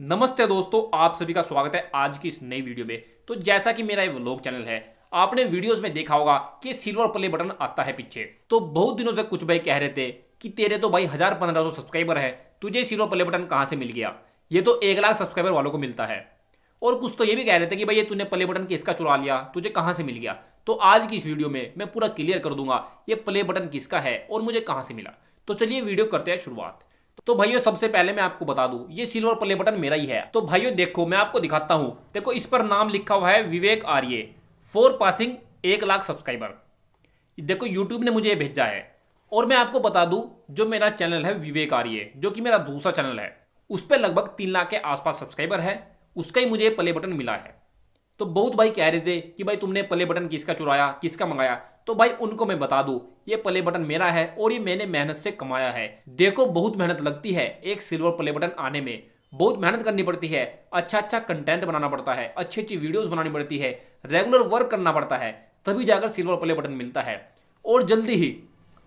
नमस्ते दोस्तों आप सभी का स्वागत है आज की इस नई वीडियो में तो जैसा कि मेरा ये व्लॉग चैनल है आपने वीडियोस में देखा होगा कि सिल्वर प्ले बटन आता है पीछे तो बहुत दिनों से कुछ भाई कह रहे थे कि तेरे तो भाई हजार पंद्रह सौ सब्सक्राइबर है तुझे सिल्वर प्ले बटन कहाँ से मिल गया ये तो एक लाख सब्सक्राइबर वालों को मिलता है और कुछ तो ये भी कह रहे थे कि भाई ये तूने प्ले बटन किसका चुरा लिया तुझे कहाँ से मिल गया तो आज की इस वीडियो में मैं पूरा क्लियर कर दूंगा ये प्ले बटन किसका है और मुझे कहाँ से मिला तो चलिए वीडियो करते हैं शुरुआत तो भाइयों सबसे पहले मैं आपको बता दूं ये सिल्वर प्ले बटन मेरा ही है तो भाइयों देखो मैं आपको दिखाता हूं देखो इस पर नाम लिखा हुआ है विवेक आर्य फोर पासिंग एक लाख सब्सक्राइबर देखो यूट्यूब ने मुझे भेजा है और मैं आपको बता दूं जो मेरा चैनल है विवेक आर्य जो कि मेरा दूसरा चैनल है उस पर लगभग तीन लाख के आसपास सब्सक्राइबर है उसका ही मुझे प्ले बटन मिला है तो बहुत भाई कह रहे थे कि भाई तुमने प्ले बटन किसका चुराया किसका मंगाया तो भाई उनको मैं बता दूं ये प्ले बटन मेरा है और ये मैंने मेहनत से कमाया है देखो बहुत मेहनत लगती है एक सिल्वर प्ले बटन आने में बहुत मेहनत करनी पड़ती है अच्छा अच्छा कंटेंट बनाना पड़ता है अच्छी अच्छी वीडियोस बनानी पड़ती है रेगुलर वर्क करना पड़ता है तभी जाकर सिल्वर प्ले बटन मिलता है और जल्दी ही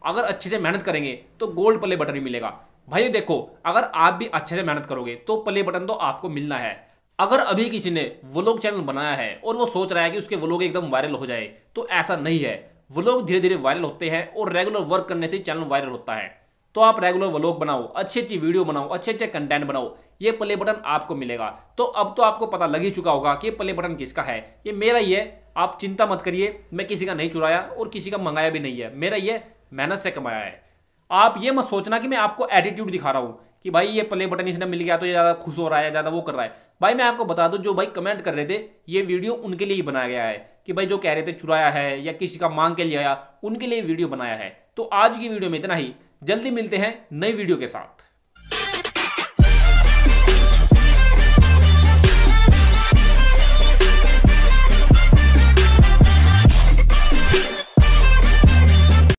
अगर अच्छे से मेहनत करेंगे तो गोल्ड प्ले बटन भी मिलेगा भाई देखो अगर आप भी अच्छे से मेहनत करोगे तो प्ले बटन तो आपको मिलना है अगर अभी किसी ने व्लॉग चैनल बनाया है और वो सोच रहा है कि उसके व्लॉग एकदम वायरल हो जाए तो ऐसा नहीं है व्लॉग धीरे धीरे वायरल होते हैं और रेगुलर वर्क करने से चैनल वायरल होता है तो आप रेगुलर व्लॉग बनाओ अच्छी अच्छी वीडियो बनाओ अच्छे अच्छे कंटेंट बनाओ ये प्ले बटन आपको मिलेगा तो अब तो आपको पता लग ही चुका होगा कि प्ले बटन किसका है ये मेरा ही है आप चिंता मत करिए मैं किसी का नहीं चुराया और किसी का मंगाया भी नहीं है मेरा ये मेहनत से कमाया है आप ये मत सोचना कि मैं आपको एटीट्यूड दिखा रहा हूँ कि भाई ये प्ले बटन इसने मिल गया तो ये ज़्यादा खुश हो रहा है ज़्यादा वो कर रहा है भाई मैं आपको बता दूं जो भाई कमेंट कर रहे थे ये वीडियो उनके लिए ही बनाया गया है कि भाई जो कह रहे थे चुराया है या किसी का मांग के लिए आया उनके लिए वीडियो बनाया है तो आज की वीडियो में इतना ही जल्दी मिलते हैं नई वीडियो के साथ